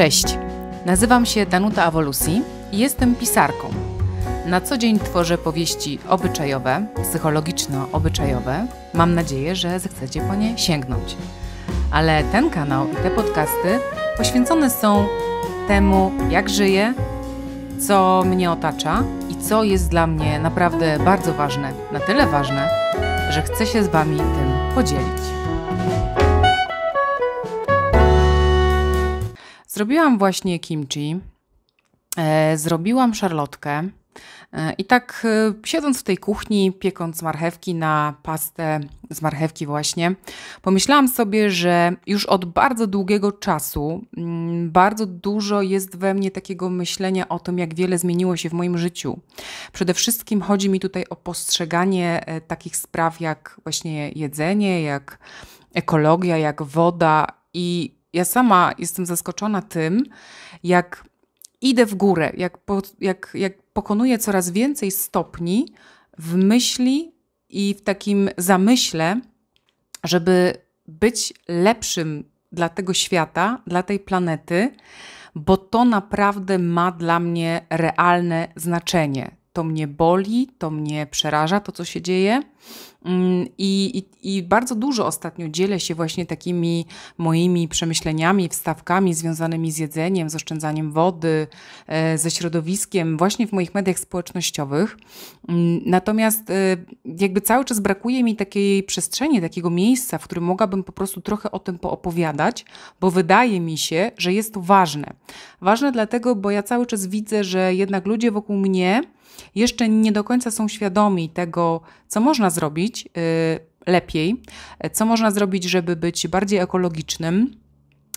Cześć, nazywam się Danuta Awolusi i jestem pisarką. Na co dzień tworzę powieści obyczajowe, psychologiczno-obyczajowe. Mam nadzieję, że zechcecie po nie sięgnąć. Ale ten kanał i te podcasty poświęcone są temu, jak żyję, co mnie otacza i co jest dla mnie naprawdę bardzo ważne, na tyle ważne, że chcę się z Wami tym podzielić. Zrobiłam właśnie kimchi, e, zrobiłam szarlotkę. E, I tak e, siedząc w tej kuchni, piekąc marchewki na pastę z marchewki właśnie, pomyślałam sobie, że już od bardzo długiego czasu mm, bardzo dużo jest we mnie takiego myślenia o tym, jak wiele zmieniło się w moim życiu. Przede wszystkim chodzi mi tutaj o postrzeganie takich spraw jak właśnie jedzenie, jak ekologia, jak woda i ja sama jestem zaskoczona tym, jak idę w górę, jak, po, jak, jak pokonuję coraz więcej stopni w myśli i w takim zamyśle, żeby być lepszym dla tego świata, dla tej planety, bo to naprawdę ma dla mnie realne znaczenie to mnie boli, to mnie przeraża to, co się dzieje. Mm, I, i, I, bardzo dużo ostatnio dzielę się właśnie takimi moimi przemyśleniami, wstawkami związanymi z jedzeniem, z oszczędzaniem wody, e, ze środowiskiem, właśnie w moich mediach społecznościowych. Mm, natomiast e, jakby cały czas brakuje mi takiej przestrzeni, takiego miejsca, w którym mogłabym po prostu trochę o tym poopowiadać, bo wydaje mi się, że jest to ważne. Ważne dlatego, bo ja cały czas widzę, że jednak ludzie wokół mnie, jeszcze nie do końca są świadomi tego, co można zrobić y, lepiej, co można zrobić, żeby być bardziej ekologicznym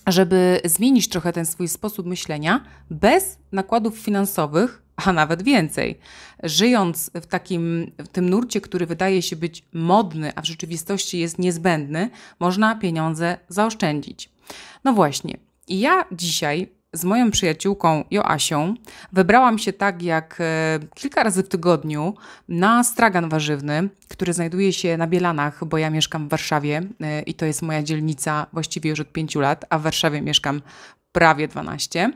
żeby zmienić trochę ten swój sposób myślenia bez nakładów finansowych, a nawet więcej. Żyjąc w takim w tym nurcie, który wydaje się być modny, a w rzeczywistości jest niezbędny, można pieniądze zaoszczędzić. No właśnie. I ja dzisiaj z moją przyjaciółką Joasią wybrałam się tak jak e, kilka razy w tygodniu na stragan warzywny, który znajduje się na Bielanach, bo ja mieszkam w Warszawie e, i to jest moja dzielnica właściwie już od pięciu lat, a w Warszawie mieszkam prawie 12.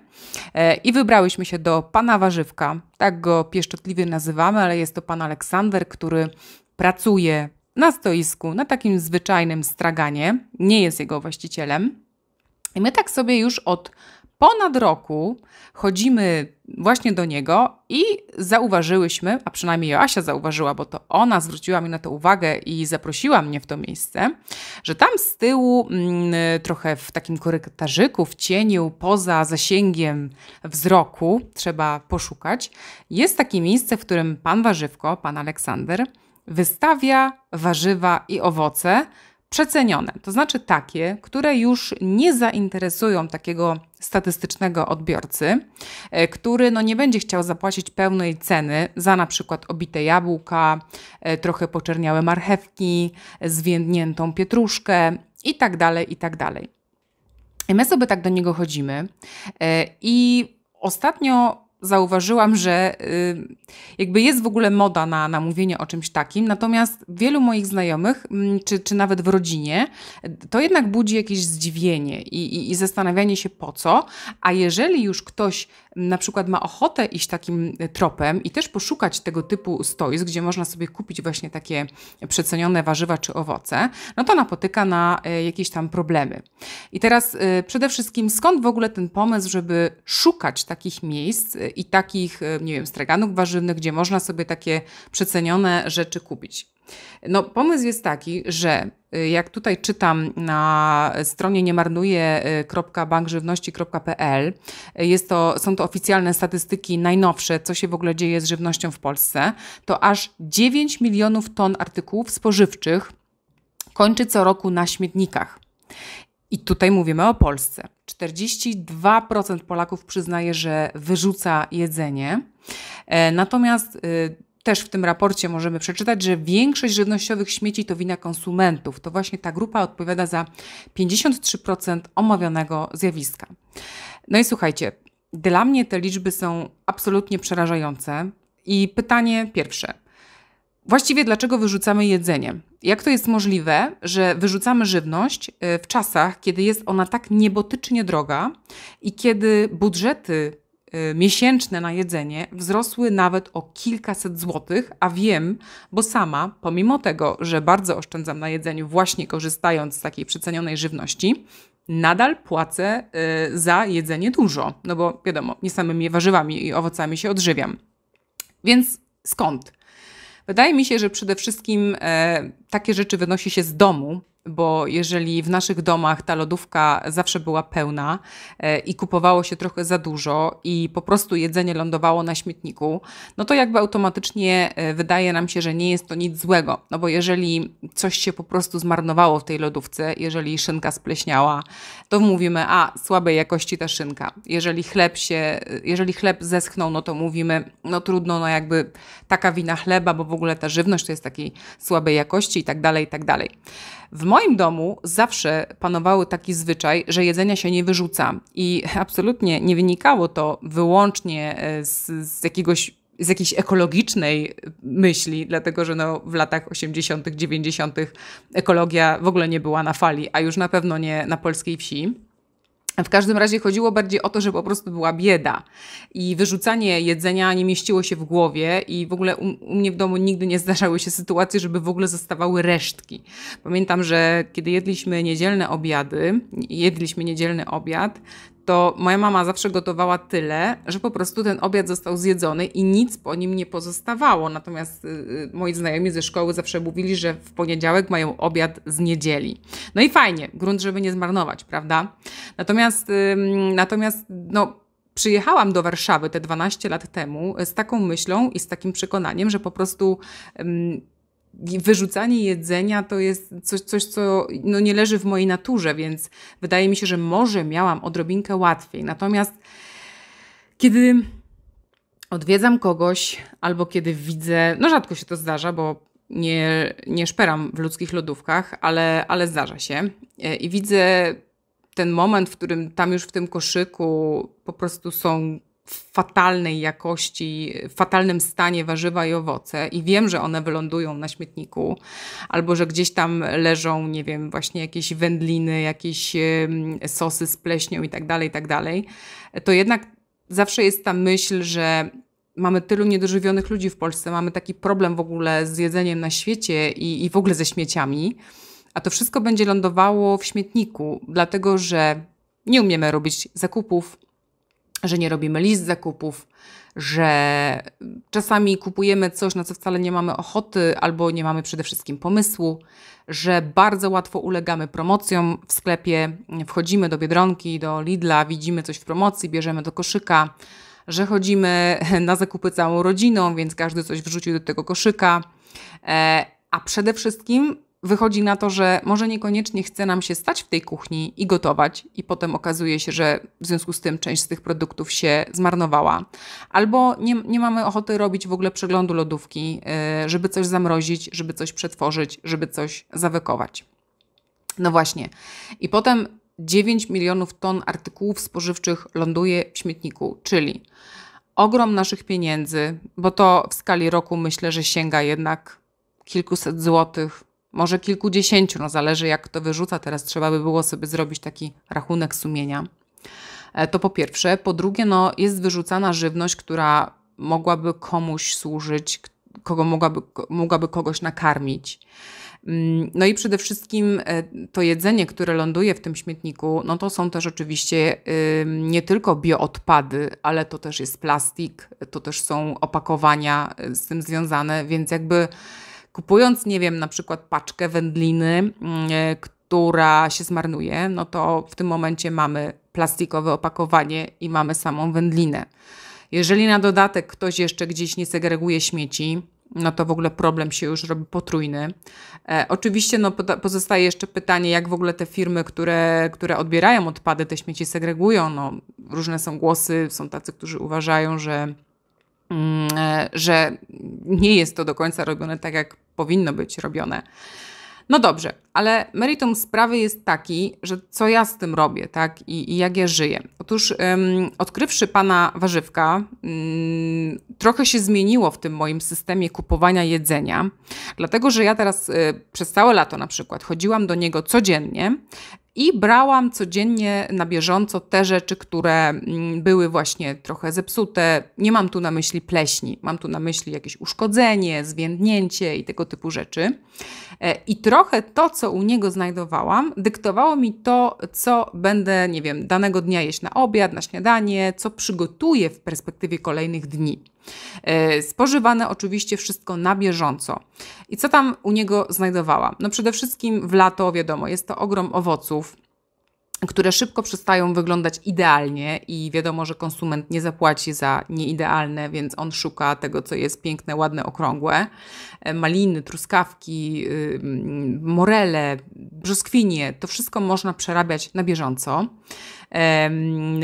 E, I wybrałyśmy się do pana warzywka. Tak go pieszczotliwie nazywamy, ale jest to pan Aleksander, który pracuje na stoisku, na takim zwyczajnym straganie. Nie jest jego właścicielem. I my tak sobie już od ponad roku chodzimy właśnie do niego i zauważyłyśmy, a przynajmniej Joasia zauważyła, bo to ona zwróciła mi na to uwagę i zaprosiła mnie w to miejsce, że tam z tyłu, mm, trochę w takim korytarzyku, w cieniu, poza zasięgiem wzroku, trzeba poszukać, jest takie miejsce, w którym pan Warzywko, pan Aleksander, wystawia warzywa i owoce, przecenione, to znaczy takie, które już nie zainteresują takiego statystycznego odbiorcy, e, który no nie będzie chciał zapłacić pełnej ceny za na przykład obite jabłka, e, trochę poczerniałe marchewki, e, zwiędniętą pietruszkę itd., tak itd. Tak I my sobie tak do niego chodzimy i ostatnio zauważyłam, że y, jakby jest w ogóle moda na, na mówienie o czymś takim, natomiast wielu moich znajomych, mm, czy, czy nawet w rodzinie, to jednak budzi jakieś zdziwienie i, i, i zastanawianie się po co, a jeżeli już ktoś na przykład ma ochotę iść takim e, tropem i też poszukać tego typu stoisk, gdzie można sobie kupić właśnie takie przecenione warzywa czy owoce, no to napotyka na e, jakieś tam problemy. I teraz e, przede wszystkim skąd w ogóle ten pomysł, żeby szukać takich miejsc i takich, nie wiem, straganów warzywnych, gdzie można sobie takie przecenione rzeczy kupić? No, pomysł jest taki, że y, jak tutaj czytam na stronie niemarnuje.bankżywności.pl, y, to, są to oficjalne statystyki najnowsze, co się w ogóle dzieje z żywnością w Polsce, to aż 9 milionów ton artykułów spożywczych kończy co roku na śmietnikach. I tutaj mówimy o Polsce. 42% Polaków przyznaje, że wyrzuca jedzenie. E, natomiast y, też w tym raporcie możemy przeczytać, że większość żywnościowych śmieci to wina konsumentów. To właśnie ta grupa odpowiada za 53% omawianego zjawiska. No i słuchajcie, dla mnie te liczby są absolutnie przerażające. I pytanie pierwsze. Właściwie dlaczego wyrzucamy jedzenie? Jak to jest możliwe, że wyrzucamy żywność e, w czasach, kiedy jest ona tak niebotycznie droga i kiedy budżety Y, miesięczne na jedzenie wzrosły nawet o kilkaset złotych, a wiem, bo sama, pomimo tego, że bardzo oszczędzam na jedzeniu, właśnie korzystając z takiej przecenionej żywności, nadal płacę y, za jedzenie dużo, no bo wiadomo, nie samymi warzywami i owocami się odżywiam. Więc skąd? Wydaje mi się, że przede wszystkim e, takie rzeczy wynosi się z domu, bo jeżeli w naszych domach ta lodówka zawsze była pełna e, i kupowało się trochę za dużo i po prostu jedzenie lądowało na śmietniku, no to jakby automatycznie e, wydaje nam się, że nie jest to nic złego, no bo jeżeli coś się po prostu zmarnowało w tej lodówce, jeżeli szynka spleśniała, to mówimy, a słabej jakości ta szynka. Jeżeli chleb się, e, jeżeli chleb zeschnął, no to mówimy, no trudno, no jakby taka wina chleba, bo w ogóle ta żywność to jest takiej słabej jakości i tak dalej, i tak dalej. W moim domu zawsze panowały taki zwyczaj, że jedzenia się nie wyrzuca i absolutnie nie wynikało to wyłącznie e, z, z jakiegoś z jakiejś ekologicznej e, myśli, dlatego że no, w latach 80., 90. ekologia w ogóle nie była na fali, a już na pewno nie na polskiej wsi. W każdym razie chodziło bardziej o to, że po prostu była bieda i wyrzucanie jedzenia nie mieściło się w głowie i w ogóle u, u, mnie w domu nigdy nie zdarzały się sytuacje, żeby w ogóle zostawały resztki. Pamiętam, że kiedy jedliśmy niedzielne obiady, jedliśmy niedzielny obiad, to moja mama zawsze gotowała tyle, że po prostu ten obiad został zjedzony i nic po nim nie pozostawało. Natomiast y, y, moi znajomi ze szkoły zawsze mówili, że w poniedziałek mają obiad z niedzieli. No i fajnie, grunt, żeby nie zmarnować, prawda? Natomiast, natomiast no, przyjechałam do Warszawy te 12 lat temu y, z taką myślą i z takim przekonaniem, że po prostu wyrzucanie jedzenia to jest coś, coś co no, nie leży w mojej naturze, więc wydaje mi się, że może miałam odrobinkę łatwiej. Natomiast kiedy odwiedzam kogoś albo kiedy widzę, no rzadko się to zdarza, bo nie, nie szperam w ludzkich lodówkach, ale, ale zdarza się e, i widzę ten moment, w którym tam już w tym koszyku po prostu są w fatalnej jakości, w fatalnym stanie warzywa i owoce i wiem, że one wylądują na śmietniku, albo że gdzieś tam leżą, nie wiem, właśnie jakieś wędliny, jakieś sosy z pleśnią i tak dalej, i tak dalej, to jednak zawsze jest ta myśl, że mamy tylu niedożywionych ludzi w Polsce, mamy taki problem w ogóle z jedzeniem na świecie i, i w ogóle ze śmieciami, a to wszystko będzie lądowało w śmietniku, dlatego że nie umiemy robić zakupów, że nie robimy list zakupów, że czasami kupujemy coś, na co wcale nie mamy ochoty albo nie mamy przede wszystkim pomysłu, że bardzo łatwo ulegamy promocjom w sklepie, wchodzimy do Biedronki, do Lidla, widzimy coś w promocji, bierzemy do koszyka, że chodzimy na zakupy całą rodziną, więc każdy coś wrzucił do tego koszyka. E, a przede wszystkim wychodzi na to, że może niekoniecznie chce nam się stać w tej kuchni i gotować, i potem okazuje się, że w związku z tym część z tych produktów się zmarnowała, albo nie, nie mamy ochoty robić w ogóle przeglądu lodówki, e, żeby coś zamrozić, żeby coś przetworzyć, żeby coś zawykować. No właśnie. I potem 9 milionów ton artykułów spożywczych ląduje w śmietniku, czyli ogrom naszych pieniędzy, bo to w skali roku myślę, że sięga jednak kilkuset złotych, może kilkudziesięciu, no zależy jak kto wyrzuca, teraz trzeba by było sobie zrobić taki rachunek sumienia. E, to po pierwsze. Po drugie, no, jest wyrzucana żywność, która mogłaby komuś służyć, kogo mogłaby, mogłaby kogoś nakarmić. Mm, no i przede wszystkim e, to jedzenie, które ląduje w tym śmietniku, no to są też oczywiście nie tylko bioodpady, ale to też jest plastik, to też są opakowania y, z tym związane, więc jakby kupując, nie wiem, na przykład paczkę wędliny, mm, e, która się zmarnuje, no to w tym momencie mamy plastikowe opakowanie i mamy samą wędlinę. Jeżeli na dodatek ktoś jeszcze gdzieś nie segreguje śmieci, no to w ogóle problem się już robi potrójny. E, oczywiście no, pozostaje jeszcze pytanie, jak w ogóle te firmy, które, które odbierają odpady, te śmieci segregują. No, różne są głosy, są tacy, którzy uważają, że Mm, e, że nie jest to do końca robione tak, jak powinno być robione. No dobrze, ale meritum sprawy jest taki, że co ja z tym robię, tak? I, i jak ja żyję. Otóż odkrywszy pana warzywka, mm, trochę się zmieniło w tym moim systemie kupowania jedzenia, dlatego że ja teraz y, przez całe lato na przykład chodziłam do niego codziennie i brałam codziennie na bieżąco te rzeczy, które mm, były właśnie trochę zepsute. Nie mam tu na myśli pleśni, mam tu na myśli jakieś uszkodzenie, zwiędnięcie i tego typu rzeczy. E, I trochę to, co u niego znajdowałam, dyktowało mi to, co będę, nie wiem, danego dnia jeść na obiad, na śniadanie, co przygotuję w perspektywie kolejnych dni. E, spożywane oczywiście wszystko na bieżąco. I co tam u niego znajdowała? No przede wszystkim w lato, wiadomo, jest to ogrom owoców, które szybko przestają wyglądać idealnie i wiadomo, że konsument nie zapłaci za nieidealne, więc on szuka tego, co jest piękne, ładne, okrągłe. E, maliny, truskawki, y, morele, brzoskwinie, to wszystko można przerabiać na bieżąco.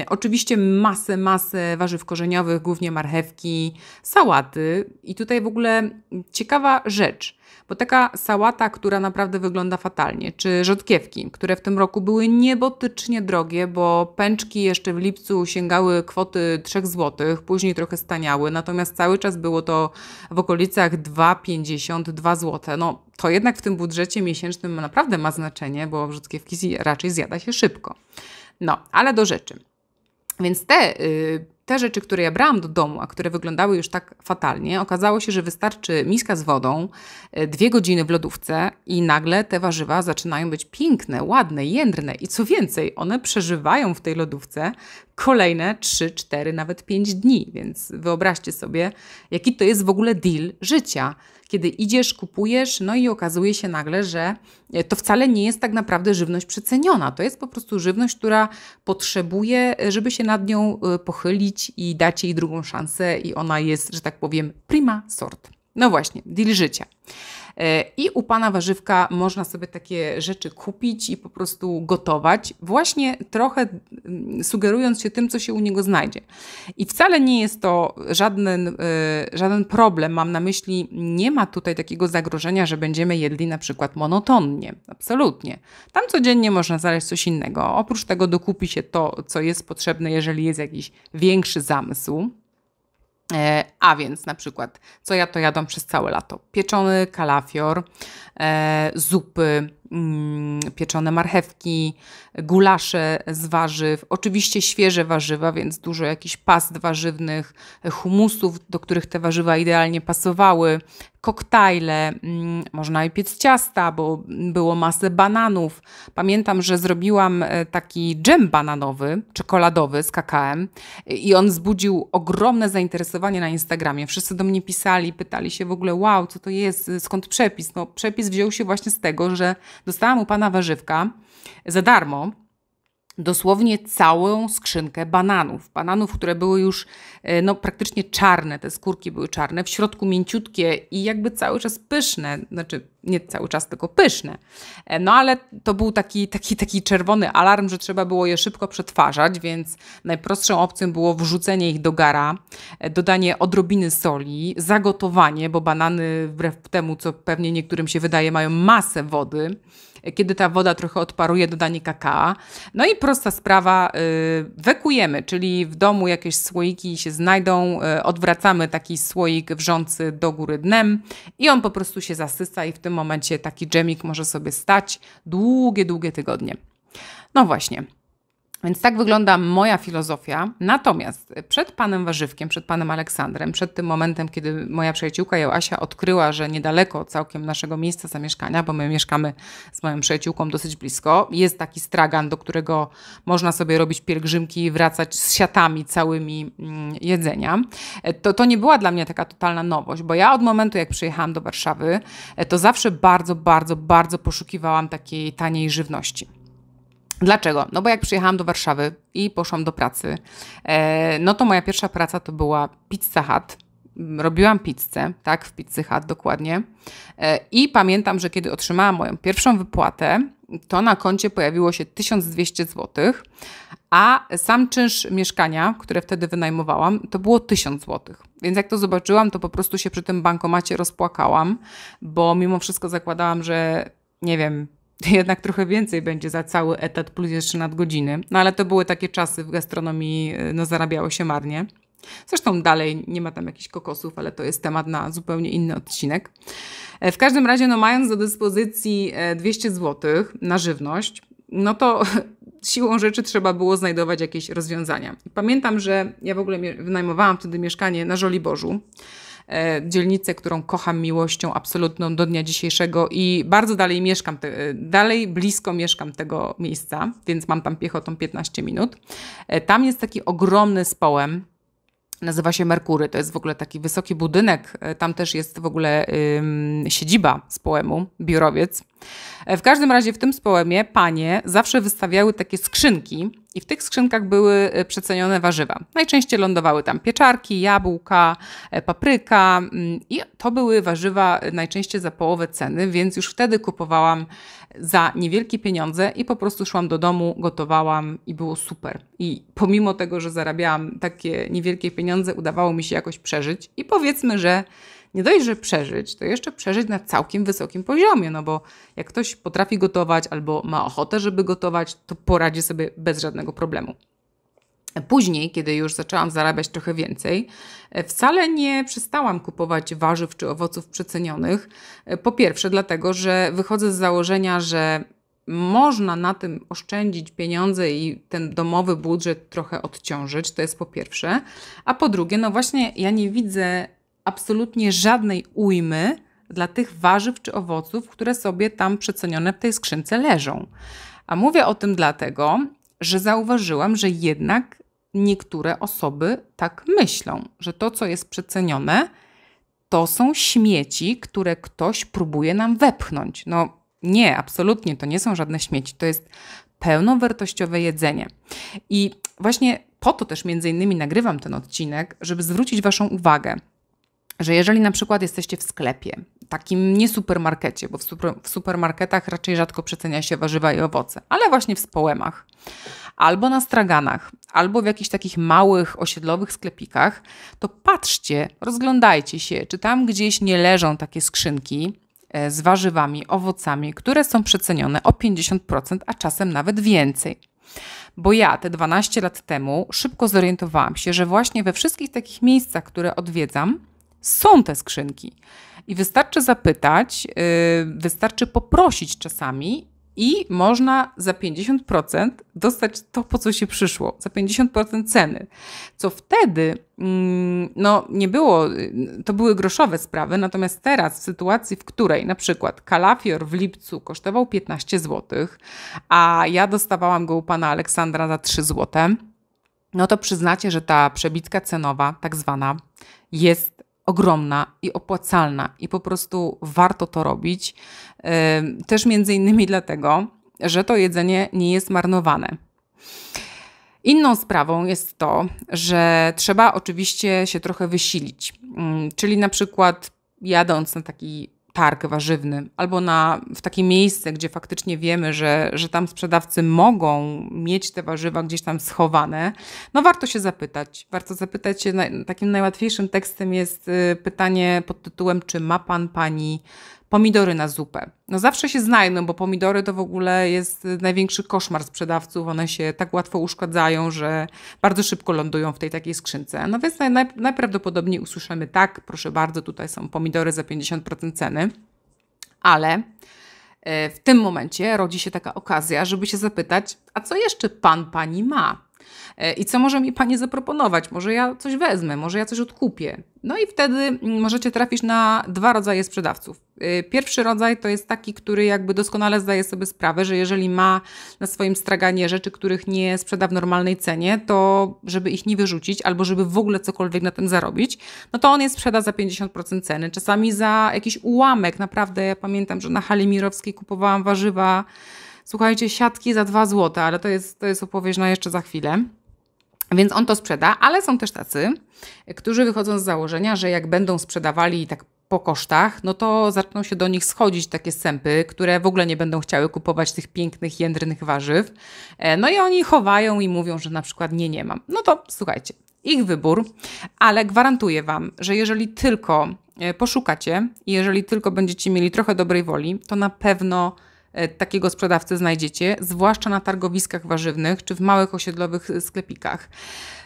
Oczywiście masę, masę warzyw korzeniowych, głównie marchewki, sałaty. I tutaj w ogóle ciekawa rzecz – bo taka sałata, która naprawdę wygląda fatalnie, czy rzodkiewki, które w tym roku były niebotycznie drogie, bo pęczki jeszcze w lipcu sięgały kwoty 3 zł, później trochę staniały, natomiast cały czas było to w okolicach 2,52 zł. No to jednak w tym budżecie miesięcznym naprawdę ma znaczenie, bo rzodkiewki raczej zjada się szybko. No, ale do rzeczy. Więc te y, te rzeczy, które ja brałam do domu, a które wyglądały już tak fatalnie, okazało się, że wystarczy miska z wodą, e, dwie godziny w lodówce i nagle te warzywa zaczynają być piękne, ładne, jędrne i co więcej, one przeżywają w tej lodówce kolejne 3, 4, nawet 5 dni. Więc wyobraźcie sobie, jaki to jest w ogóle deal życia, kiedy idziesz, kupujesz, no i okazuje się nagle, że e, to wcale nie jest tak naprawdę żywność przeceniona. To jest po prostu żywność, która potrzebuje, e, żeby się nad nią pochylić, i dać jej drugą szansę i ona jest, że tak powiem, prima sort. No właśnie, deal życia. E, I u pana warzywka można sobie takie rzeczy kupić i po prostu gotować, właśnie trochę sugerując się tym, co się u niego znajdzie. I wcale nie jest to żaden, e, żaden problem. Mam na myśli, nie ma tutaj takiego zagrożenia, że będziemy jedli na przykład monotonnie. Absolutnie. Tam codziennie można znaleźć coś innego. Oprócz tego dokupi się to, co jest potrzebne, jeżeli jest jakiś większy zamysł. E, a więc na przykład, co ja to jadam przez całe lato? Pieczony kalafior, e, zupy, Mm, pieczone marchewki, gulasze z warzyw, oczywiście świeże warzywa, więc dużo jakichś past warzywnych, humusów, do których te warzywa idealnie pasowały, koktajle, mm, można i piec ciasta, bo było masę bananów. Pamiętam, że zrobiłam e, taki dżem bananowy, czekoladowy z kakałem i on zbudził ogromne zainteresowanie na Instagramie. Wszyscy do mnie pisali, pytali się w ogóle, wow, co to jest, skąd przepis? No przepis wziął się właśnie z tego, że Dostałam u pana warzywka za darmo dosłownie całą skrzynkę bananów. Bananów, które były już e, no, praktycznie czarne, te skórki były czarne, w środku mięciutkie i jakby cały czas pyszne, znaczy nie cały czas, tylko pyszne. E, no ale to był taki, taki, taki czerwony alarm, że trzeba było je szybko przetwarzać, więc najprostszą opcją było wrzucenie ich do gara, e, dodanie odrobiny soli, zagotowanie, bo banany wbrew temu, co pewnie niektórym się wydaje, mają masę wody, kiedy ta woda trochę odparuje, dodanie kakao. No i prosta sprawa, y, wekujemy, czyli w domu jakieś słoiki się znajdą, y, odwracamy taki słoik wrzący do góry dnem i on po prostu się zasysa i w tym momencie taki dżemik może sobie stać długie, długie tygodnie. No właśnie. Więc tak wygląda moja filozofia. Natomiast przed panem Warzywkiem, przed panem Aleksandrem, przed tym momentem, kiedy moja przyjaciółka Joasia odkryła, że niedaleko całkiem naszego miejsca zamieszkania, bo my mieszkamy z moją przyjaciółką dosyć blisko, jest taki stragan, do którego można sobie robić pielgrzymki i wracać z siatami całymi mm, jedzenia. E, to, to nie była dla mnie taka totalna nowość, bo ja od momentu, jak przyjechałam do Warszawy, e, to zawsze bardzo, bardzo, bardzo poszukiwałam takiej taniej żywności. Dlaczego? No bo jak przyjechałam do Warszawy i poszłam do pracy, e, no to moja pierwsza praca to była Pizza Hut. Robiłam pizzę, tak, w Pizzy Hut dokładnie. E, I pamiętam, że kiedy otrzymałam moją pierwszą wypłatę, to na koncie pojawiło się 1200 zł, a sam czynsz mieszkania, które wtedy wynajmowałam, to było 1000 zł. Więc jak to zobaczyłam, to po prostu się przy tym bankomacie rozpłakałam, bo mimo wszystko zakładałam, że nie wiem, jednak trochę więcej będzie za cały etat plus jeszcze nadgodziny. No ale to były takie czasy w gastronomii, y, no zarabiało się marnie. Zresztą dalej nie ma tam jakichś kokosów, ale to jest temat na zupełnie inny odcinek. E, w każdym razie, no mając do dyspozycji 200 e, zł na żywność, no to siłą rzeczy trzeba było znajdować jakieś rozwiązania. Pamiętam, że ja w ogóle wynajmowałam wtedy mieszkanie na Żoliborzu. Bożu. E, dzielnicę, którą kocham miłością absolutną do dnia dzisiejszego i bardzo dalej mieszkam, te, e, dalej blisko mieszkam tego miejsca, więc mam tam piechotą 15 minut. E, tam jest taki ogromny społem, nazywa się Merkury. To jest w ogóle taki wysoki budynek. Tam też jest w ogóle ym, siedziba społemu, biurowiec. E, w każdym razie w tym społemie panie zawsze wystawiały takie skrzynki i w tych skrzynkach były e, przecenione warzywa. Najczęściej lądowały tam pieczarki, jabłka, e, papryka mm, i to były warzywa najczęściej za połowę ceny, więc już wtedy kupowałam za niewielkie pieniądze i po prostu szłam do domu, gotowałam i było super. I pomimo tego, że zarabiałam takie niewielkie pieniądze, udawało mi się jakoś przeżyć i powiedzmy, że nie dość, że przeżyć, to jeszcze przeżyć na całkiem wysokim poziomie, no bo jak ktoś potrafi gotować albo ma ochotę, żeby gotować, to poradzi sobie bez żadnego problemu. Później, kiedy już zaczęłam zarabiać trochę więcej, e, wcale nie przestałam kupować warzyw czy owoców przecenionych. E, po pierwsze, dlatego, że wychodzę z założenia, że można na tym oszczędzić pieniądze i ten domowy budżet trochę odciążyć, to jest po pierwsze. A po drugie, no właśnie ja nie widzę absolutnie żadnej ujmy dla tych warzyw czy owoców, które sobie tam przecenione w tej skrzynce leżą. A mówię o tym dlatego, że zauważyłam, że jednak niektóre osoby tak myślą, że to, co jest przecenione, to są śmieci, które ktoś próbuje nam wepchnąć. No nie, absolutnie to nie są żadne śmieci, to jest pełnowartościowe jedzenie. I właśnie po to też między innymi nagrywam ten odcinek, żeby zwrócić waszą uwagę, że jeżeli na przykład jesteście w sklepie, takim nie supermarkecie, bo w, super, w supermarketach raczej rzadko przecenia się warzywa i owoce, ale właśnie w społemach, albo na straganach, albo w jakichś takich małych osiedlowych sklepikach, to patrzcie, rozglądajcie się, czy tam gdzieś nie leżą takie skrzynki e, z warzywami, owocami, które są przecenione o 50%, a czasem nawet więcej. Bo ja te 12 lat temu szybko zorientowałam się, że właśnie we wszystkich takich miejscach, które odwiedzam, są te skrzynki. I wystarczy zapytać, y, wystarczy poprosić czasami i można za 50% dostać to, po co się przyszło, za 50% ceny. Co wtedy, mm, no nie było, to były groszowe sprawy, natomiast teraz w sytuacji, w której na przykład kalafior w lipcu kosztował 15 zł, a ja dostawałam go u pana Aleksandra za 3 zł, no to przyznacie, że ta przebitka cenowa, tak zwana, jest ogromna i opłacalna i po prostu warto to robić. Też między innymi dlatego, że to jedzenie nie jest marnowane. Inną sprawą jest to, że trzeba oczywiście się trochę wysilić. Mm, czyli na przykład jadąc na taki park warzywny albo na, w takie miejsce, gdzie faktycznie wiemy, że, że tam sprzedawcy mogą mieć te warzywa gdzieś tam schowane, no warto się zapytać. Warto zapytać się, takim najłatwiejszym tekstem jest y, pytanie pod tytułem, czy ma pan, pani pomidory na zupę. No zawsze się znajdą, bo pomidory to w ogóle jest największy koszmar sprzedawców. One się tak łatwo uszkadzają, że bardzo szybko lądują w tej takiej skrzynce. No więc naj, najprawdopodobniej usłyszymy tak, proszę bardzo, tutaj są pomidory za 50% ceny. Ale e, w tym momencie rodzi się taka okazja, żeby się zapytać, a co jeszcze pan, pani ma? E, I co może mi Pani zaproponować? Może ja coś wezmę, może ja coś odkupię. No i wtedy mm, możecie trafić na dwa rodzaje sprzedawców. E, pierwszy rodzaj to jest taki, który jakby doskonale zdaje sobie sprawę, że jeżeli ma na swoim straganie rzeczy, których nie sprzeda w normalnej cenie, to żeby ich nie wyrzucić albo żeby w ogóle cokolwiek na tym zarobić, no to on je sprzeda za 50% ceny, czasami za jakiś ułamek. Naprawdę ja pamiętam, że na Hali Mirowskiej kupowałam warzywa słuchajcie, siatki za 2 zł, ale to jest, to jest opowieść na jeszcze za chwilę. Więc on to sprzeda, ale są też tacy, którzy wychodzą z założenia, że jak będą sprzedawali tak po kosztach, no to zaczną się do nich schodzić takie sępy, które w ogóle nie będą chciały kupować tych pięknych, jędrnych warzyw. E, no i oni chowają i mówią, że na przykład nie, nie mam. No to słuchajcie, ich wybór, ale gwarantuję Wam, że jeżeli tylko e, poszukacie i jeżeli tylko będziecie mieli trochę dobrej woli, to na pewno E, takiego sprzedawcy znajdziecie, zwłaszcza na targowiskach warzywnych czy w małych osiedlowych sklepikach.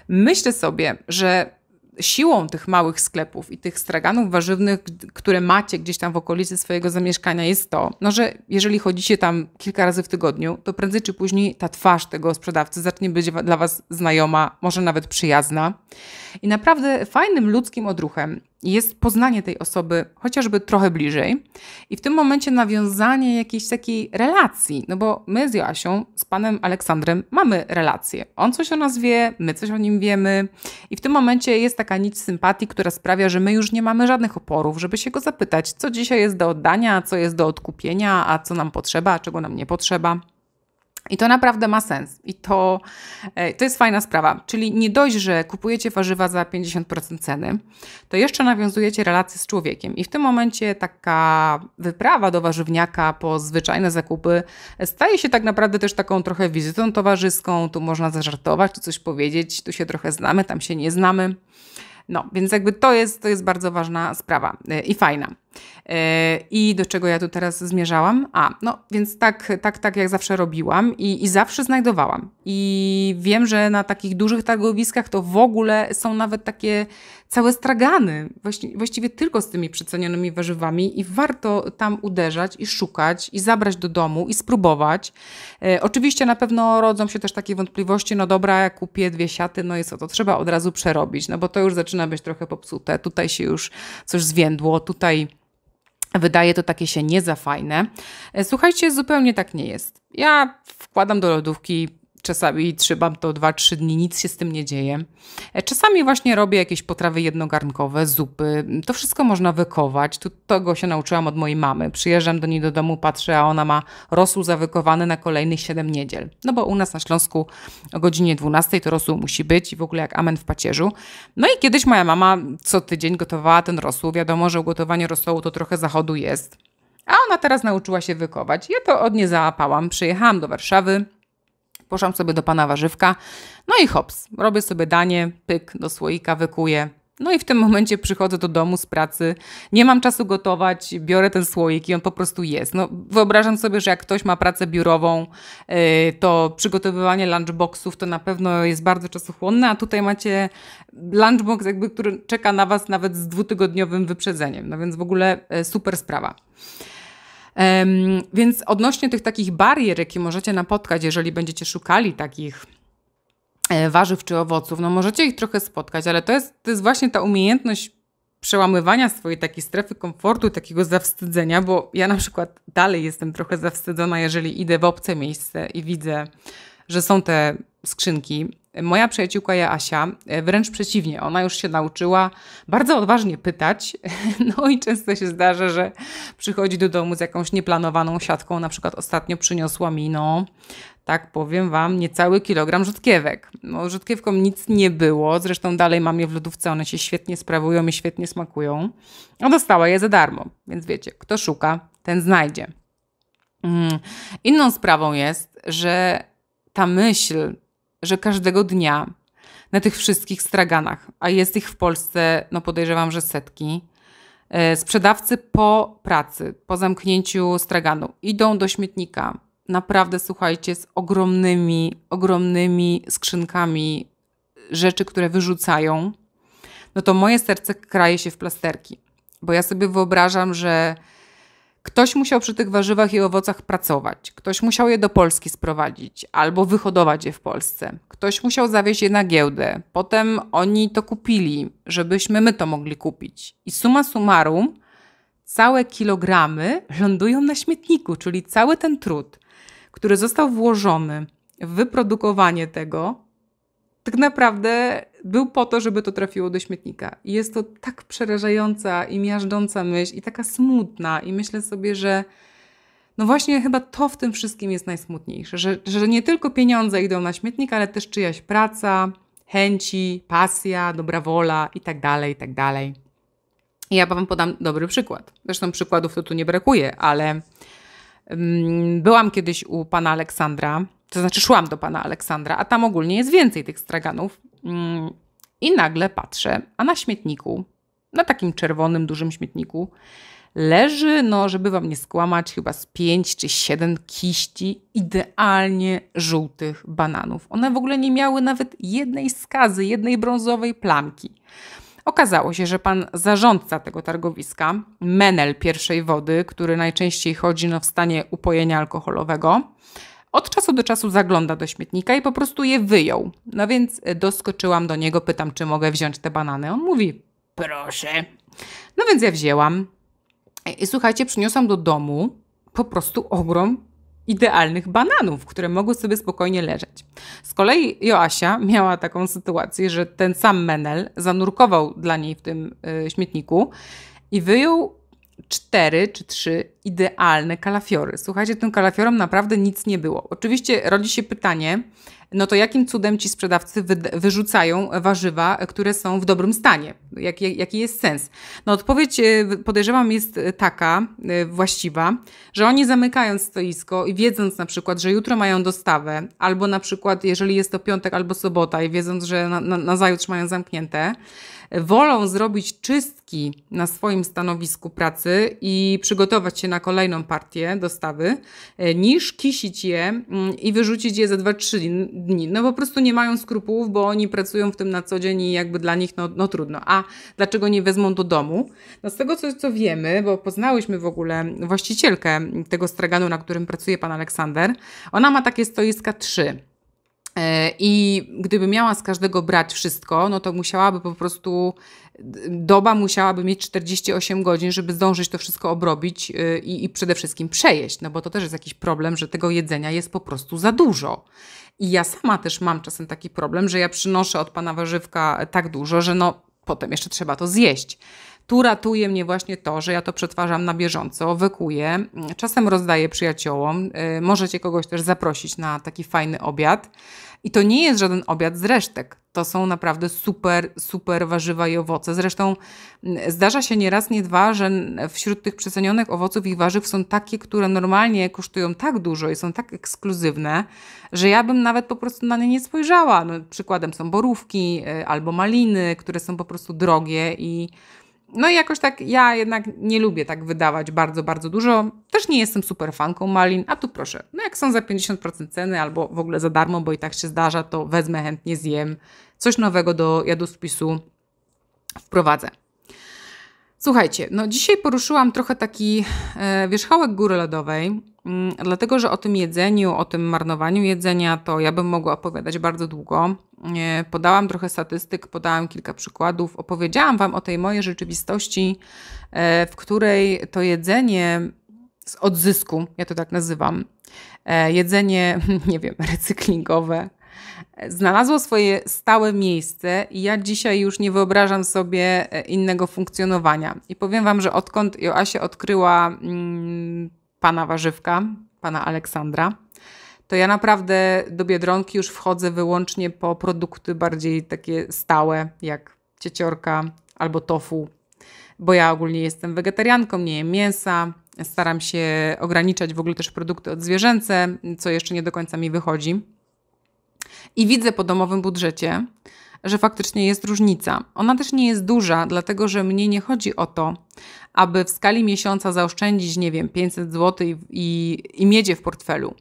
Myślę sobie, że siłą tych małych sklepów i tych straganów warzywnych, które macie gdzieś tam w okolicy swojego zamieszkania, jest to, no, że jeżeli chodzicie tam kilka razy w tygodniu, to prędzej czy później ta twarz tego sprzedawcy zacznie być dla Was znajoma, może nawet przyjazna. I naprawdę fajnym ludzkim odruchem jest poznanie tej osoby chociażby trochę bliżej i w tym momencie nawiązanie jakiejś takiej relacji, no bo my z Joasią, z panem Aleksandrem mamy relację. On coś o nas wie, my coś o nim wiemy i w tym momencie jest taka nić sympatii, która sprawia, że my już nie mamy żadnych oporów, żeby się go zapytać, co dzisiaj jest do oddania, co jest do odkupienia, a co nam potrzeba, a czego nam nie potrzeba. I to naprawdę ma sens. I to, e, to jest fajna sprawa. Czyli nie dość, że kupujecie warzywa za 50% ceny, to jeszcze nawiązujecie relacje z człowiekiem. I w tym momencie taka wyprawa do warzywniaka po zwyczajne zakupy staje się tak naprawdę też taką trochę wizytą towarzyską. Tu można zażartować, tu coś powiedzieć, tu się trochę znamy, tam się nie znamy. No, więc jakby to jest, to jest bardzo ważna sprawa y, i fajna. Y, I do czego ja tu teraz zmierzałam? A, no więc tak, tak, tak jak zawsze robiłam i, i zawsze znajdowałam. I wiem, że na takich dużych targowiskach to w ogóle są nawet takie całe stragany, właściwie tylko z tymi przecenionymi warzywami i warto tam uderzać i szukać i zabrać do domu i spróbować. E, oczywiście na pewno rodzą się też takie wątpliwości, no dobra, ja kupię dwie siaty, no i co, to trzeba od razu przerobić, no bo to już zaczyna być trochę popsute, tutaj się już coś zwiędło, tutaj wydaje to takie się nie za fajne. E, słuchajcie, zupełnie tak nie jest. Ja wkładam do lodówki Czasami trzymam to 2-3 dni, nic się z tym nie dzieje. E, czasami właśnie robię jakieś potrawy jednogarnkowe, zupy. To wszystko można wykować. Tu, tego się nauczyłam od mojej mamy. Przyjeżdżam do niej do domu, patrzę, a ona ma rosół zawykowany na kolejnych 7 niedziel. No bo u nas na Śląsku o godzinie 12 to rosół musi być i w ogóle jak amen w pacierzu. No i kiedyś moja mama co tydzień gotowała ten rosół. Wiadomo, że ugotowanie rosołu to trochę zachodu jest. A ona teraz nauczyła się wykować. Ja to od niej załapałam. Przyjechałam do Warszawy poszłam sobie do pana warzywka, no i hops, robię sobie danie, pyk, do słoika wykuję. No i w tym momencie przychodzę do domu z pracy, nie mam czasu gotować, biorę ten słoik i on po prostu jest. No, wyobrażam sobie, że jak ktoś ma pracę biurową, y, to przygotowywanie lunchboxów to na pewno jest bardzo czasochłonne, a tutaj macie lunchbox, jakby, który czeka na Was nawet z dwutygodniowym wyprzedzeniem. No więc w ogóle y, super sprawa. Więc odnośnie tych takich barier, jakie możecie napotkać, jeżeli będziecie szukali takich e, warzyw czy owoców, no możecie ich trochę spotkać, ale to jest, to jest właśnie ta umiejętność przełamywania swojej takiej strefy komfortu, takiego zawstydzenia, bo ja na przykład dalej jestem trochę zawstydzona, jeżeli idę w obce miejsce i widzę, że są te skrzynki Moja przyjaciółka Jaasia, e, wręcz przeciwnie, ona już się nauczyła bardzo odważnie pytać, no i często się zdarza, że przychodzi do domu z jakąś nieplanowaną siatką, na przykład ostatnio przyniosła mi, no, tak powiem Wam, niecały kilogram rzutkiewek. No, rzutkiewkom nic nie było, zresztą dalej mam je w lodówce, one się świetnie sprawują i świetnie smakują. A no, dostała je za darmo, więc wiecie, kto szuka, ten znajdzie. Mm. Inną sprawą jest, że ta myśl, że każdego dnia na tych wszystkich straganach, a jest ich w Polsce, no podejrzewam, że setki, e, sprzedawcy po pracy, po zamknięciu straganu idą do śmietnika. Naprawdę, słuchajcie, z ogromnymi, ogromnymi skrzynkami rzeczy, które wyrzucają, no to moje serce kraje się w plasterki. Bo ja sobie wyobrażam, że Ktoś musiał przy tych warzywach i owocach pracować, ktoś musiał je do Polski sprowadzić albo wyhodować je w Polsce, ktoś musiał zawieźć je na giełdę, potem oni to kupili, żebyśmy my to mogli kupić. I suma summarum, całe kilogramy lądują na śmietniku, czyli cały ten trud, który został włożony w wyprodukowanie tego, tak naprawdę był po to, żeby to trafiło do śmietnika. I jest to tak przerażająca i miażdżąca myśl, i taka smutna, i myślę sobie, że. No właśnie, chyba to w tym wszystkim jest najsmutniejsze, że, że nie tylko pieniądze idą na śmietnik, ale też czyjaś praca, chęci, pasja, dobra wola i tak dalej, i tak dalej. I ja Wam podam dobry przykład. Zresztą przykładów to tu nie brakuje, ale um, byłam kiedyś u pana Aleksandra, to znaczy szłam do pana Aleksandra, a tam ogólnie jest więcej tych straganów, Mm, I nagle patrzę, a na śmietniku, na takim czerwonym, dużym śmietniku, leży, no żeby wam nie skłamać, chyba z pięć czy siedem kiści idealnie żółtych bananów. One w ogóle nie miały nawet jednej skazy, jednej brązowej plamki. Okazało się, że pan zarządca tego targowiska, menel pierwszej wody, który najczęściej chodzi no, w stanie upojenia alkoholowego, od czasu do czasu zagląda do śmietnika i po prostu je wyjął. No więc e, doskoczyłam do niego, pytam, czy mogę wziąć te banany. On mówi, proszę. No więc ja wzięłam. E, I słuchajcie, przyniosłam do domu po prostu ogrom idealnych bananów, które mogły sobie spokojnie leżeć. Z kolei Joasia miała taką sytuację, że ten sam Menel zanurkował dla niej w tym y, śmietniku i wyjął cztery czy trzy idealne kalafiory. Słuchajcie, tym kalafiorom naprawdę nic nie było. Oczywiście rodzi się pytanie, no to jakim cudem ci sprzedawcy wy, wyrzucają warzywa, które są w dobrym stanie? Jak, jak, jaki jest sens? No odpowiedź e, podejrzewam jest e, taka e, właściwa, że oni zamykając stoisko i wiedząc na przykład, że jutro mają dostawę, albo na przykład jeżeli jest to piątek albo sobota i wiedząc, że na, na, na zajutrz mają zamknięte, wolą zrobić czystki na swoim stanowisku pracy i przygotować się na kolejną partię dostawy, e, niż kisić je mm, i wyrzucić je za 2-3 dni. No po prostu nie mają skrupułów, bo oni pracują w tym na co dzień i jakby dla nich no, no trudno. A dlaczego nie wezmą do domu? No z tego co, co wiemy, bo poznałyśmy w ogóle właścicielkę tego straganu, na którym pracuje pan Aleksander, ona ma takie stoiska trzy. E, I gdyby miała z każdego brać wszystko, no to musiałaby po prostu, doba musiałaby mieć 48 godzin, żeby zdążyć to wszystko obrobić e, i, i przede wszystkim przejeść, no bo to też jest jakiś problem, że tego jedzenia jest po prostu za dużo. I ja sama też mam czasem taki problem, że ja przynoszę od pana warzywka tak dużo, że no potem jeszcze trzeba to zjeść. Tu ratuje mnie właśnie to, że ja to przetwarzam na bieżąco, wykuję, czasem rozdaję przyjaciołom. E, możecie kogoś też zaprosić na taki fajny obiad. I to nie jest żaden obiad z resztek. To są naprawdę super, super warzywa i owoce. Zresztą mm, zdarza się nieraz, nie dwa, że wśród tych przecenionych owoców i warzyw są takie, które normalnie kosztują tak dużo i są tak ekskluzywne, że ja bym nawet po prostu na nie nie spojrzała. No, przykładem są borówki y, albo maliny, które są po prostu drogie i no i jakoś tak ja jednak nie lubię tak wydawać bardzo, bardzo dużo. Też nie jestem super fanką malin, a tu proszę, no jak są za 50% ceny albo w ogóle za darmo, bo i tak się zdarza, to wezmę, chętnie zjem. Coś nowego do jadłospisu wprowadzę. Słuchajcie, no dzisiaj poruszyłam trochę taki e, wierzchołek góry lodowej, Mm, dlatego, że o tym jedzeniu, o tym marnowaniu jedzenia, to ja bym mogła opowiadać bardzo długo. Podałam trochę statystyk, podałam kilka przykładów, opowiedziałam Wam o tej mojej rzeczywistości, e, w której to jedzenie z odzysku, ja to tak nazywam, e, jedzenie, nie wiem, recyklingowe, znalazło swoje stałe miejsce i ja dzisiaj już nie wyobrażam sobie e, innego funkcjonowania. I powiem Wam, że odkąd Joasia odkryła mm, pana warzywka, pana Aleksandra, to ja naprawdę do biedronki już wchodzę wyłącznie po produkty bardziej takie stałe, jak cieciorka albo tofu, bo ja ogólnie jestem wegetarianką, nie jem mięsa, staram się ograniczać w ogóle też produkty odzwierzęce, co jeszcze nie do końca mi wychodzi. I widzę po domowym budżecie, że faktycznie jest różnica. Ona też nie jest duża, dlatego że mnie nie chodzi o to, aby w skali miesiąca zaoszczędzić, nie wiem, 500 zł i, i, i miedzie w portfelu.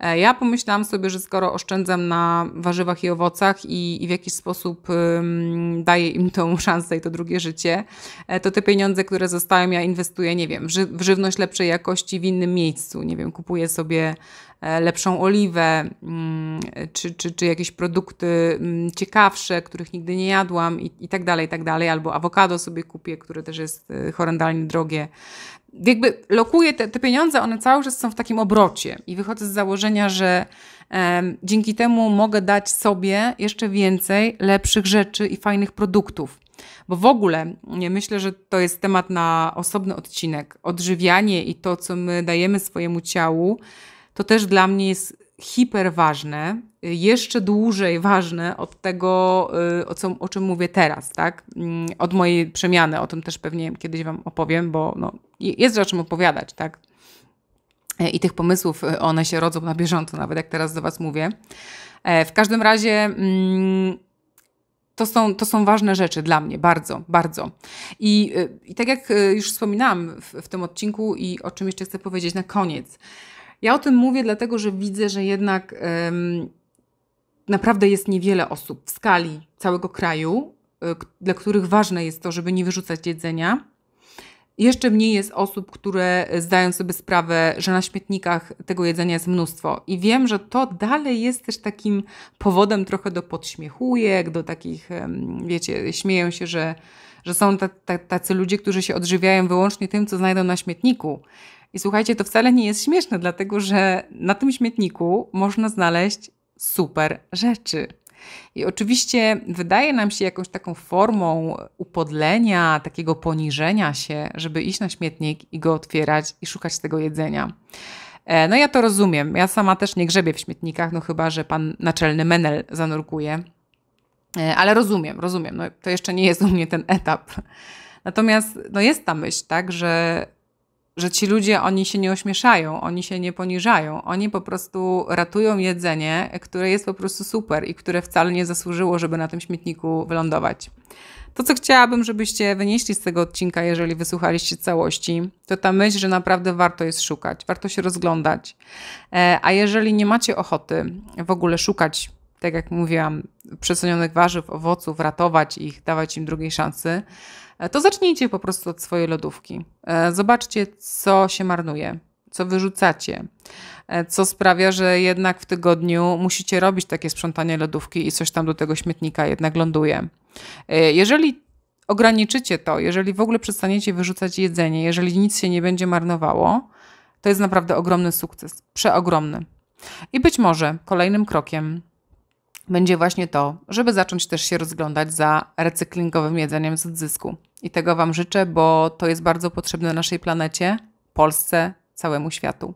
E, ja pomyślałam sobie, że skoro oszczędzam na warzywach i owocach i, i w jakiś sposób ym, daję im tą szansę i to drugie życie, e, to te pieniądze, które zostają, ja inwestuję, nie wiem, w żywność lepszej jakości w innym miejscu. Nie wiem, kupuję sobie E, lepszą oliwę, mm, czy, czy, czy jakieś produkty mm, ciekawsze, których nigdy nie jadłam i, i tak dalej, i tak dalej. Albo awokado sobie kupię, które też jest e, horrendalnie drogie. Jakby lokuję te, te pieniądze, one cały czas są w takim obrocie i wychodzę z założenia, że dzięki temu mogę dać sobie jeszcze więcej lepszych rzeczy i fajnych produktów. Bo w ogóle nie myślę, że to jest temat na osobny odcinek. Odżywianie i to, co my dajemy swojemu ciału, to też dla mnie jest hiperważne, jeszcze dłużej ważne od tego, y, o, co, o czym mówię teraz, tak? Mm, od mojej przemiany, o tym też pewnie kiedyś Wam opowiem, bo no, jest o czym opowiadać, tak? E, I tych pomysłów, y, one się rodzą na bieżąco, nawet jak teraz do Was mówię. E, w każdym razie mm, to są, to są ważne rzeczy dla mnie, bardzo, bardzo. I, y, i tak jak już wspominałam w, w, tym odcinku i o czym jeszcze chcę powiedzieć na koniec, ja o tym mówię, dlatego że widzę, że jednak ym, naprawdę jest niewiele osób w skali całego kraju, y, dla których ważne jest to, żeby nie wyrzucać jedzenia. Jeszcze mniej jest osób, które zdają sobie sprawę, że na śmietnikach tego jedzenia jest mnóstwo. I wiem, że to dalej jest też takim powodem trochę do podśmiechujek, do takich, wiecie, śmieją się, że, że są tacy ludzie, którzy się odżywiają wyłącznie tym, co znajdą na śmietniku. I słuchajcie, to wcale nie jest śmieszne, dlatego że na tym śmietniku można znaleźć super rzeczy. I oczywiście wydaje nam się jakąś taką formą upodlenia, takiego poniżenia się, żeby iść na śmietnik i go otwierać i szukać tego jedzenia. E, no ja to rozumiem. Ja sama też nie grzebię w śmietnikach, no chyba, że pan naczelny menel zanurkuje. E, ale rozumiem, rozumiem. No, to jeszcze nie jest u mnie ten etap. Natomiast no jest ta myśl, tak, że że ci ludzie, oni się nie ośmieszają, oni się nie poniżają, oni po prostu ratują jedzenie, które jest po prostu super i które wcale nie zasłużyło, żeby na tym śmietniku wylądować. To, co chciałabym, żebyście wynieśli z tego odcinka, jeżeli wysłuchaliście całości, to ta myśl, że naprawdę warto jest szukać, warto się rozglądać. E, a jeżeli nie macie ochoty w ogóle szukać, tak jak mówiłam, przecenionych warzyw, owoców, ratować ich, dawać im drugiej szansy, E, to zacznijcie po prostu od swojej lodówki. E, zobaczcie, co się marnuje, co wyrzucacie, e, co sprawia, że jednak w tygodniu musicie robić takie sprzątanie lodówki i coś tam do tego śmietnika jednak ląduje. Jeżeli ograniczycie to, jeżeli w ogóle przestaniecie wyrzucać jedzenie, jeżeli nic się nie będzie marnowało, to jest naprawdę ogromny sukces, przeogromny. I być może kolejnym krokiem będzie właśnie to, żeby zacząć też się rozglądać za recyklingowym jedzeniem z odzysku. I tego Wam życzę, bo to jest bardzo potrzebne naszej planecie, Polsce, całemu światu.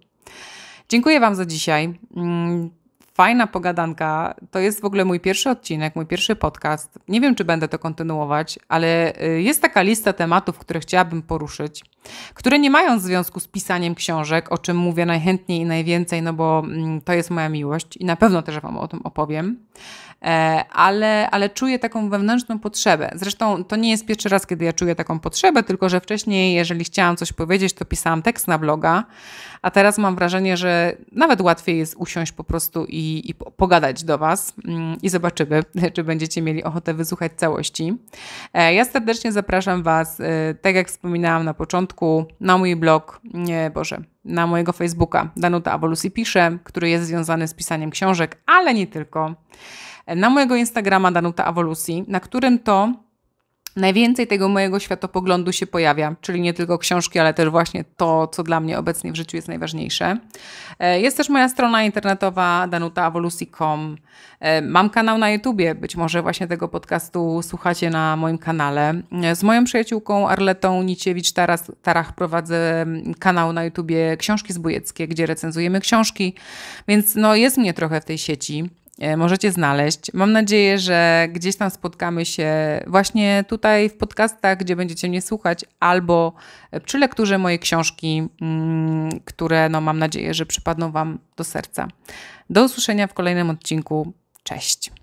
Dziękuję Wam za dzisiaj. Mm, fajna pogadanka. To jest w ogóle mój pierwszy odcinek, mój pierwszy podcast. Nie wiem, czy będę to kontynuować, ale y, jest taka lista tematów, które chciałabym poruszyć, które nie mają związku z pisaniem książek, o czym mówię najchętniej i najwięcej, no bo mm, to jest moja miłość i na pewno też Wam o tym opowiem. E, ale, ale czuję taką wewnętrzną potrzebę. Zresztą to nie jest pierwszy raz, kiedy ja czuję taką potrzebę, tylko że wcześniej, jeżeli chciałam coś powiedzieć, to pisałam tekst na bloga, a teraz mam wrażenie, że nawet łatwiej jest usiąść po prostu i, i pogadać do Was mm, i zobaczymy, czy będziecie mieli ochotę wysłuchać całości. E, ja serdecznie zapraszam Was, e, tak jak wspominałam na początku, na mój blog, nie, Boże, na mojego Facebooka Danuta Awolusi pisze, który jest związany z pisaniem książek, ale nie tylko na mojego Instagrama Danuta Awolucji, na którym to najwięcej tego mojego światopoglądu się pojawia, czyli nie tylko książki, ale też właśnie to, co dla mnie obecnie w życiu jest najważniejsze. E, jest też moja strona internetowa danutaawolusi.com. E, mam kanał na YouTubie, być może właśnie tego podcastu słuchacie na moim kanale. E, z moją przyjaciółką Arletą Niciewicz-Tarach prowadzę kanał na YouTubie Książki Zbójeckie, gdzie recenzujemy książki, więc no jest mnie trochę w tej sieci. E, możecie znaleźć. Mam nadzieję, że gdzieś tam spotkamy się właśnie tutaj w podcastach, gdzie będziecie mnie słuchać, albo przy lekturze mojej książki, mm, które no, mam nadzieję, że przypadną Wam do serca. Do usłyszenia w kolejnym odcinku. Cześć.